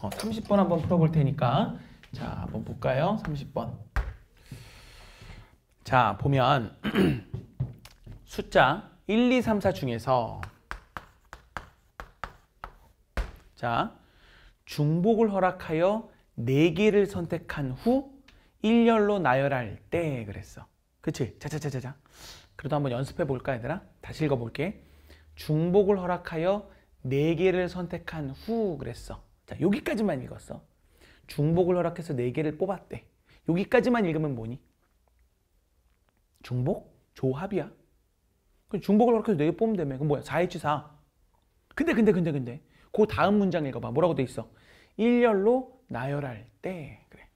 어, 30번 한번 풀어볼 테니까 자 한번 볼까요? 30번 자 보면 숫자 1, 2, 3, 4 중에서 자 중복을 허락하여 4개를 선택한 후 일렬로 나열할 때 그랬어. 그치? 자자자자자. 그래도 한번 연습해 볼까 얘들아? 다시 읽어볼게. 중복을 허락하여 4개를 선택한 후 그랬어. 자, 여기까지만 읽었어. 중복을 허락해서 네 개를 뽑았대. 여기까지만 읽으면 뭐니? 중복? 조합이야. 중복을 허락해서 네 개 뽑으면 되면 그건 뭐야? 4H4. 근데 근데 근데 근데 그 다음 문장 읽어봐. 뭐라고 돼 있어? 일렬로 나열할 때 그래.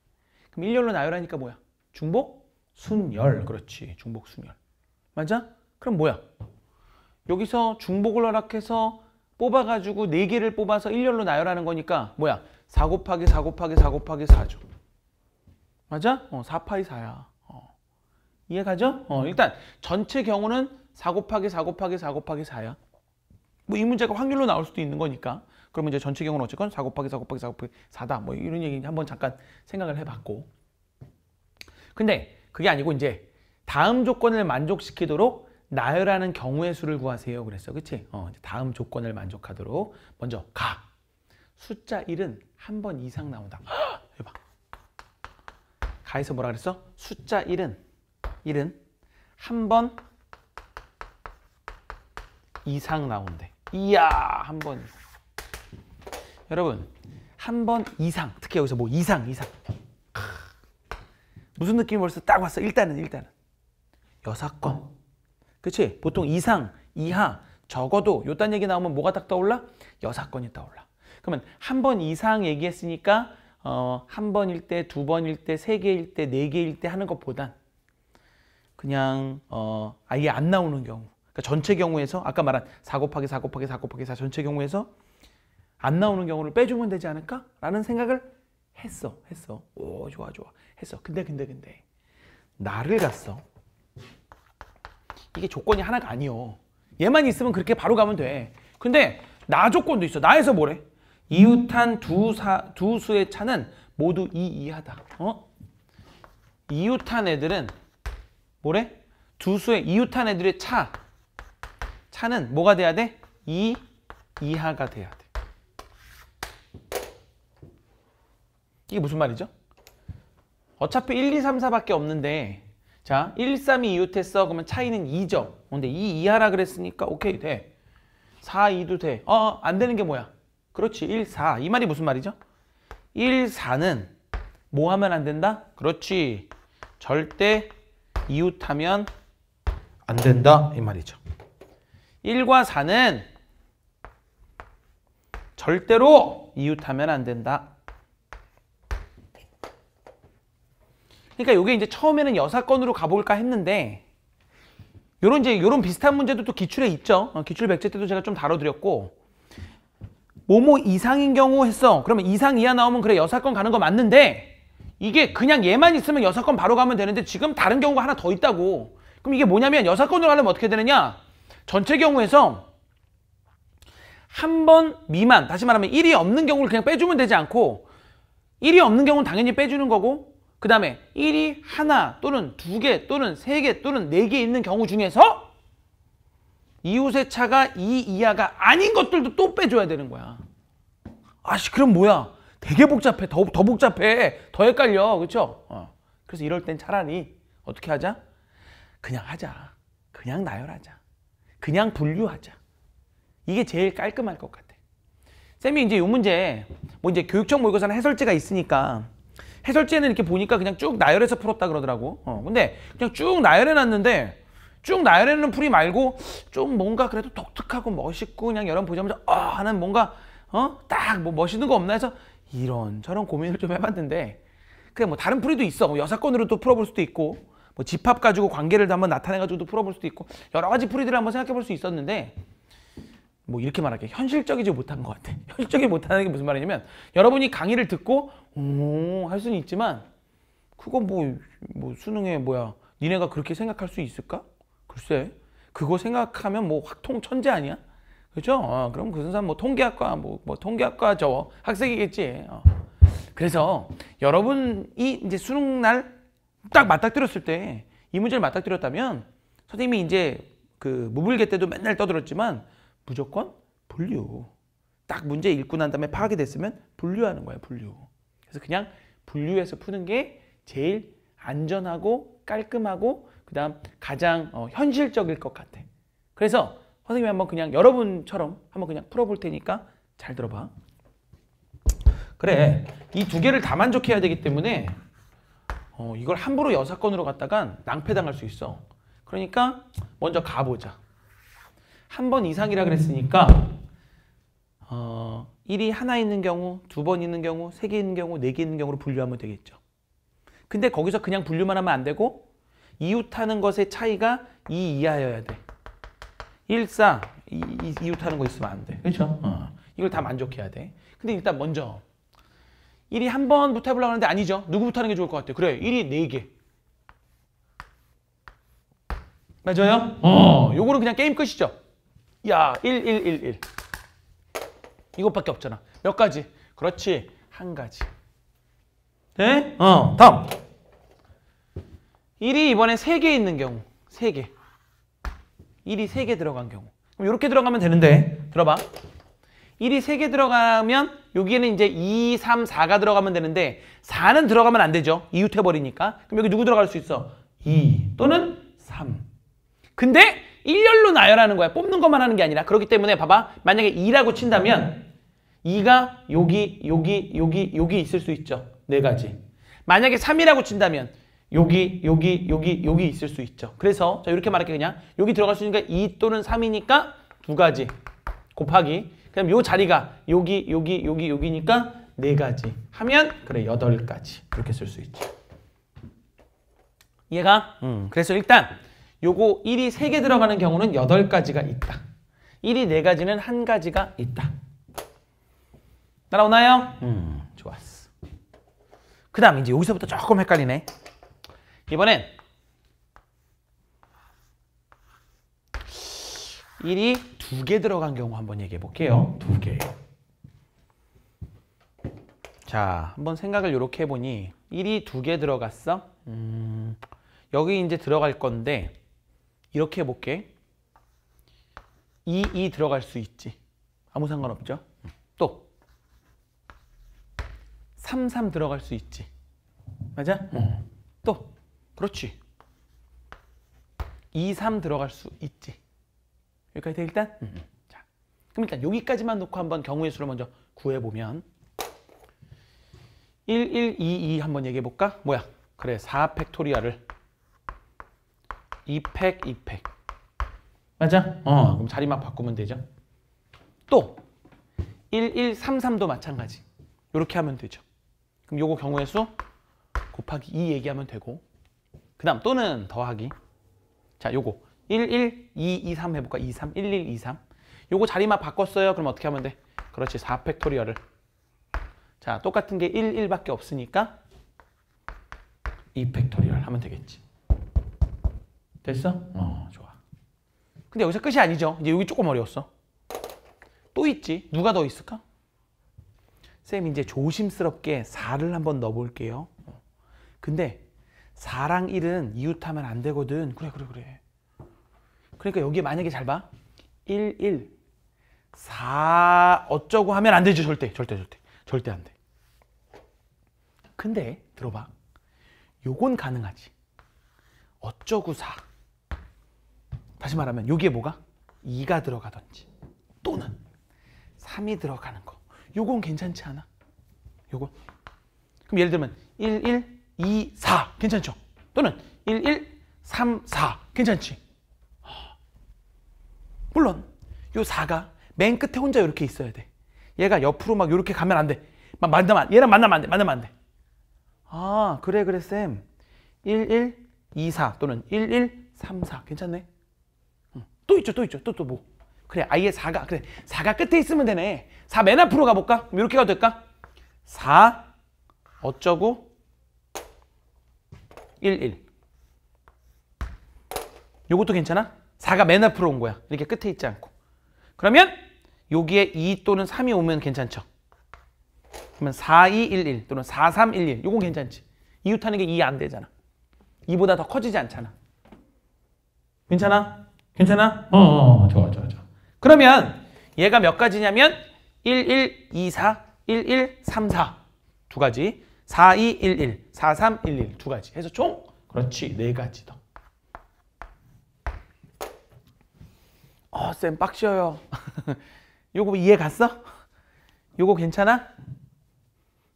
그럼 일렬로 나열하니까 뭐야? 중복? 순열. 그렇지. 중복 순열. 맞아? 그럼 뭐야? 여기서 중복을 허락해서 뽑아가지고 4개를 뽑아서 1열로 나열하는 거니까 뭐야? 4 곱하기 4 곱하기 4 곱하기 4죠. 맞아? 어, 4파이 4야. 어. 이해가죠? 어, 일단 전체 경우는 4 곱하기 4 곱하기 4 곱하기 4야. 뭐 이 문제가 확률로 나올 수도 있는 거니까. 그러면 이제 전체 경우는 어쨌건 4 곱하기 4 곱하기 4 곱하기 4다. 뭐 이런 얘기 한번 잠깐 생각을 해봤고. 근데 그게 아니고 이제 다음 조건을 만족시키도록 나열하는 경우의 수를 구하세요. 그랬어. 그치? 어, 다음 조건을 만족하도록. 먼저, 가. 숫자 1은 한 번 이상 나온다. 여 봐. 가에서 뭐라 그랬어? 숫자 1은, 1은 한 번 이상 나온대. 이야, 한 번. 여러분, 한 번 이상. 특히 여기서 뭐 이상, 이상. 무슨 느낌이 벌써 딱 왔어? 일단은, 일단은. 여사권. 그치? 보통 이상, 이하, 적어도 요딴 얘기 나오면 뭐가 딱 떠올라? 여사건이 떠올라. 그러면 한 번 이상 얘기했으니까 어, 한 번일 때, 두 번일 때, 세 개일 때, 네 개일 때 하는 것보단 그냥 어, 아예 안 나오는 경우 그러니까 전체 경우에서 아까 말한 사 곱하기 사 곱하기 사 곱하기 사 전체 경우에서 안 나오는 경우를 빼주면 되지 않을까? 라는 생각을 했어 했어 오 좋아 좋아 했어 근데 근데 근데 나를 갔어 이게 조건이 하나가 아니요. 얘만 있으면 그렇게 바로 가면 돼. 근데 나 조건도 있어. 나에서 뭐래? 이웃한 두, 사, 두 수의 차는 모두 이 이하다. 어? 이웃한 애들은 뭐래? 두 수의 이웃한 애들의 차 차는 뭐가 돼야 돼? 이 이하가 돼야 돼. 이게 무슨 말이죠? 어차피 1, 2, 3, 4밖에 없는데 자, 1, 3, 2 이웃했어. 그러면 차이는 2점. 근데 2 이하라 그랬으니까 오케이, 돼. 4, 2도 돼. 어, 어, 안 되는 게 뭐야? 그렇지, 1, 4. 이 말이 무슨 말이죠? 1, 4는 뭐 하면 안 된다? 그렇지. 절대 이웃하면 안 된다. 이 말이죠. 1과 4는 절대로 이웃하면 안 된다. 그러니까 이게 이제 처음에는 여사건으로 가볼까 했는데 요런 이제 요런 비슷한 문제도 또 기출에 있죠. 어, 기출 백제 때도 제가 좀 다뤄드렸고 뭐뭐 이상인 경우 했어. 그러면 이상 이하 나오면 그래 여사건 가는 거 맞는데 이게 그냥 얘만 있으면 여사건 바로 가면 되는데 지금 다른 경우가 하나 더 있다고. 그럼 이게 뭐냐면 여사건으로 가려면 어떻게 되느냐? 전체 경우에서 한 번 미만, 다시 말하면 1이 없는 경우를 그냥 빼주면 되지 않고 1이 없는 경우는 당연히 빼주는 거고 그 다음에 1이 하나 또는 두 개 또는 세 개 또는 네 개 있는 경우 중에서 이웃의 차가 이 이하가 아닌 것들도 또 빼줘야 되는 거야. 아씨 그럼 뭐야? 되게 복잡해. 더, 더 복잡해. 더 헷갈려. 그렇죠? 어. 그래서 이럴 땐 차라리 어떻게 하자? 그냥 하자. 그냥 나열하자. 그냥 분류하자. 이게 제일 깔끔할 것 같아. 쌤이 이제 이 문제 뭐 이제 교육청 모의고사는 해설제가 있으니까 해설지에는 이렇게 보니까 그냥 쭉 나열해서 풀었다 그러더라고. 어, 근데 그냥 쭉 나열해 놨는데 쭉 나열해 놓은 풀이 말고 좀 뭔가 그래도 독특하고 멋있고 그냥 여러분 보자마자 어, 아, 하는 뭔가 어? 딱 뭐 멋있는 거 없나 해서 이런 저런 고민을 좀 해봤는데 그냥 뭐 다른 풀이도 있어. 뭐 여사건으로도 풀어볼 수도 있고 뭐 집합 가지고 관계를 한번 나타내 가지고도 풀어볼 수도 있고 여러 가지 풀이들을 한번 생각해 볼 수 있었는데 뭐 이렇게 말할게 현실적이지 못한 것 같아. 현실적이 못하는 게 무슨 말이냐면 여러분이 강의를 듣고 오할 수는 있지만 그건 뭐뭐 뭐 수능에 뭐야 니네가 그렇게 생각할 수 있을까? 글쎄 그거 생각하면 뭐 확통 천재 아니야? 그렇죠? 어, 그럼 그 선생 뭐 통계학과 뭐, 뭐 통계학과 저 학생이겠지. 어. 그래서 여러분이 이제 수능 날 딱 맞닥뜨렸을 때 이 문제를 맞닥뜨렸다면 선생님이 이제 그 무불개 때도 맨날 떠들었지만 무조건 분류. 딱 문제 읽고 난 다음에 파악이 됐으면 분류하는 거예요, 분류. 그래서 그냥 분류해서 푸는 게 제일 안전하고 깔끔하고 그다음 가장 어, 현실적일 것 같아. 그래서 선생님이 한번 그냥 여러분처럼 한번 그냥 풀어볼 테니까 잘 들어봐. 그래, 이 두 개를 다 만족해야 되기 때문에 어, 이걸 함부로 여사건으로 갔다간 낭패당할 수 있어. 그러니까 먼저 가보자. 한번 이상이라 그랬으니까 어, 1이 하나 있는 경우, 두 번 있는 경우, 세 개 있는 경우, 네 개 있는 경우로 분류하면 되겠죠. 근데 거기서 그냥 분류만 하면 안 되고 이웃하는 것의 차이가 2 이하여야 돼. 1, 4, 이, 이, 이웃하는 거 있으면 안 돼. 그렇죠? 어. 이걸 다 만족해야 돼. 근데 일단 먼저 1이 한 번부터 해보려고 하는데 아니죠. 누구부터 하는 게 좋을 것 같아요. 그래, 1이 4개. 맞아요? 어, 요거는 그냥 게임 끝이죠. 야, 1, 1, 1, 1. 이것밖에 없잖아. 몇 가지? 그렇지. 한 가지. 네? 어, 다음. 1이 이번에 3개 있는 경우. 3개. 1이 3개 들어간 경우. 그럼 이렇게 들어가면 되는데. 들어봐. 1이 3개 들어가면 여기에는 이제 2, 3, 4가 들어가면 되는데 4는 들어가면 안 되죠. 이웃해버리니까. 그럼 여기 누구 들어갈 수 있어? 2 또는 3. 근데 일렬로 나열하는 거야. 뽑는 것만 하는 게 아니라. 그렇기 때문에 봐봐. 만약에 이라고 친다면 이가 여기, 여기, 여기, 여기 있을 수 있죠. 네 가지. 만약에 삼이라고 친다면 여기, 여기, 여기, 여기 있을 수 있죠. 그래서 자 이렇게 말할게 그냥. 여기 들어갈 수 있으니까 이 또는 삼이니까두 가지 곱하기. 그럼 요 자리가 여기, 여기, 여기, 여기니까 네 가지 하면 그래 여덟 가지 그렇게쓸 수 있죠. 이해가? 음. 그래서 일단 요거 1이 3개 들어가는 경우는 8가지가 있다. 1이 4가지는 1가지가 있다. 따라오나요? 음, 음 좋았어. 그 다음 이제 여기서부터 조금 헷갈리네. 이번엔 1이 2개 들어간 경우 한번 얘기해 볼게요. 2개. 음, 자, 한번 생각을 이렇게 해보니 1이 2개 들어갔어? 음, 여기 이제 들어갈 건데 이렇게 해볼게. 이, 이 들어갈 수 있지. 아무 상관없죠. 또. 3, 3 들어갈 수 있지. 맞아? 응. 또. 그렇지. 2, 3 들어갈 수 있지. 여기까지 돼, 일단? 응. 음, 음. 자. 그럼 일단 여기까지만 놓고 한번 경우의 수를 먼저 구해보면 1, 1, 2, 2 한번 얘기해볼까? 뭐야? 그래, 4 팩토리아를 이팩 이팩 맞아? 어 그럼 자리만 바꾸면 되죠 또 1133도 마찬가지 이렇게 하면 되죠 그럼 요거 경우의 수 곱하기 2 얘기하면 되고 그 다음 또는 더하기 자 요거 11223 해볼까 23 1123 요거 자리만 바꿨어요 그럼 어떻게 하면 돼 그렇지 4팩토리얼을 자 똑같은 게 11밖에 없으니까 2팩토리얼 하면 되겠지 됐어? 음. 어, 좋아. 근데 여기서 끝이 아니죠. 이제 여기 조금 어려웠어. 또 있지. 누가 더 있을까? 쌤 이제 조심스럽게 4를 한번 넣어볼게요. 근데 4랑 1은 이웃하면 안 되거든. 그래 그래 그래. 그러니까 여기 만약에 잘 봐. 1, 1, 4 어쩌고 하면 안 되죠. 절대 절대 절대 절대 안 돼. 근데 들어봐. 요건 가능하지. 어쩌고 4. 다시 말하면 여기에 뭐가? 2가 들어가든지 또는 3이 들어가는 거. 요건 괜찮지 않아? 요거. 그럼 예를 들면 1, 1, 2, 4 괜찮죠? 또는 1, 1, 3, 4 괜찮지? 물론 요 4가 맨 끝에 혼자 이렇게 있어야 돼. 얘가 옆으로 막 이렇게 가면 안 돼. 막 만나면 안, 얘랑 만나면 안 돼. 만나면 안 돼. 아 그래 그래 쌤. 1, 1, 2, 4 또는 1, 1, 3, 4 괜찮네. 또 있죠 또 있죠 또 또 뭐 그래 아예 4가 그래 4가 끝에 있으면 되네 4 맨 앞으로 가볼까? 이렇게 가도 될까? 4 어쩌고 1 1 요것도 괜찮아? 4가 맨 앞으로 온 거야 이렇게 끝에 있지 않고 그러면 여기에 2 또는 3이 오면 괜찮죠 그러면 4 2 1 1 또는 4 3 1 1 요건 괜찮지 이웃하는 게 2 안 되잖아 2보다 더 커지지 않잖아 괜찮아? 괜찮아? 어, 어, 어, 어 좋아, 좋아, 좋아. 그러면 얘가 몇 가지냐면 1, 1, 2, 4, 1, 1, 3, 4. 두 가지. 4, 2, 1, 1, 4, 3, 1, 1. 두 가지. 해서 총? 그렇지. 네 가지 더. 어, 쌤 빡셔요. 요거 이해 갔어? 요거 괜찮아?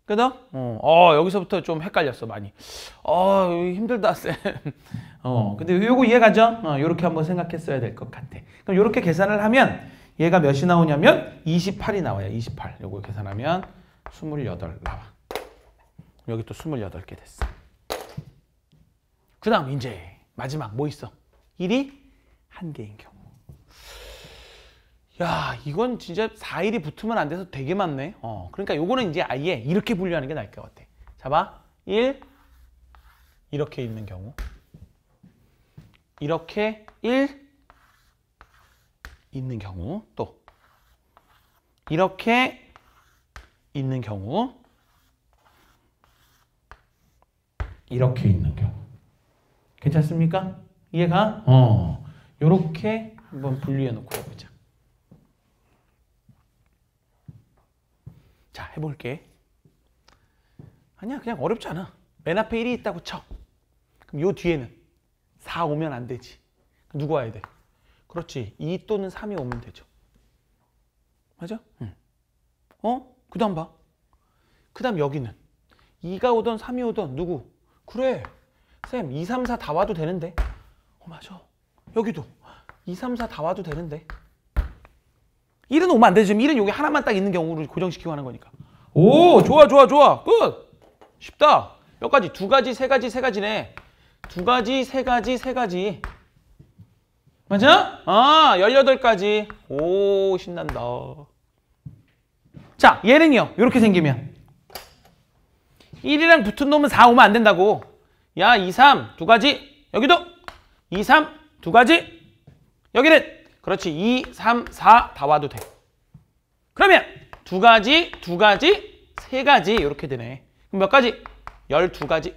그 어, 어, 여기서부터 좀 헷갈렸어, 많이. 어, 힘들다, 쌤. 어, 근데 요거 이해가죠? 어, 요렇게 한번 생각했어야 될 것 같아. 그럼 요렇게 계산을 하면 얘가 몇이 나오냐면 28이 나와요. 28. 요거 계산하면 28 나와. 여기 또 28개 됐어. 그 다음 이제 마지막 뭐 있어? 1이 한 개인 경우. 야 이건 진짜 4일이 붙으면 안 돼서 되게 많네. 어, 그러니까 요거는 이제 아예 이렇게 분류하는 게 나을 것 같아. 잡아. 1 이렇게 있는 경우. 이렇게 1 있는 경우 또 이렇게 있는 경우 이렇게 있는 경우 괜찮습니까? 이해가? 어. 어. 요렇게 한번 분리해 놓고 해보자. 자, 해볼게. 아니야, 그냥 어렵지 않아. 맨 앞에 1이 있다고 쳐. 그럼 요 뒤에는 4 오면 안 되지. 누구 와야 돼? 그렇지. 2 또는 3이 오면 되죠. 맞아? 응. 어? 그 다음 봐. 그 다음 여기는 2가 오던 3이 오던 누구? 그래. 쌤 2, 3, 4 다 와도 되는데. 어 맞아. 여기도 2, 3, 4 다 와도 되는데. 1은 오면 안 되지. 지금 1은 여기 하나만 딱 있는 경우를 고정시키고 하는 거니까. 오 좋아 좋아 좋아. 끝. 쉽다. 몇 가지? 두 가지, 세 가지, 세 가지네. 두 가지, 세 가지, 세 가지. 맞아? 아, 열여덟 가지 오, 신난다. 자, 얘는요. 이렇게 생기면. 1이랑 붙은 놈은 4 오면 안 된다고. 야, 2, 3, 두 가지. 여기도 2, 3, 두 가지. 여기는 그렇지. 2, 3, 4 다 와도 돼. 그러면 두 가지, 두 가지, 세 가지 이렇게 되네. 그럼 몇 가지? 12가지.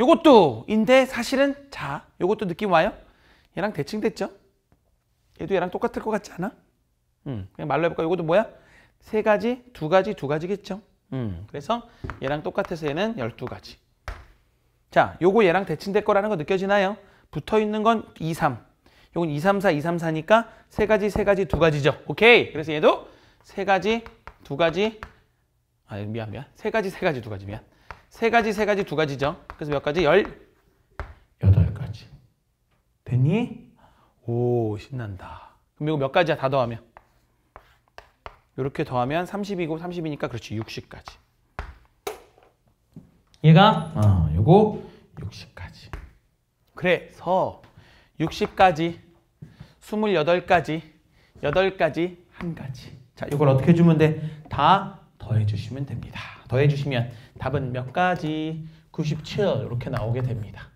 요것도 인데 사실은 자 요것도 느낌 와요? 얘랑 대칭됐죠? 얘도 얘랑 똑같을 것 같지 않아? 음, 그냥 말로 해볼까? 요것도 뭐야? 세 가지, 두 가지, 두 가지겠죠? 음, 그래서 얘랑 똑같아서 얘는 열두 가지 자, 요거 얘랑 대칭될 거라는 거 느껴지나요? 붙어 있는 건 2, 3. 요건 2, 3, 4, 2, 3, 4니까 세 가지, 세 가지, 두 가지죠. 오케이. 그래서 얘도 세 가지, 두 가지, 아, 미안, 미안. 세 가지, 세 가지, 두 가지, 미안. 세 가지, 세 가지, 두 가지죠. 그래서 몇 가지? 열 여덟 가지. 됐니? 오, 신난다. 그럼 이거 몇 가지야? 다 더하면. 이렇게 더하면 30이고 30이니까 그렇지 60까지. 얘가 어, 요거 60까지. 그래서 60까지 2 8까지8까지 1가지. 자, 이걸 어떻게 주면 돼? 다 더해 주시면 됩니다. 더해주시면 답은 몇 가지? 97 이렇게 나오게 됩니다.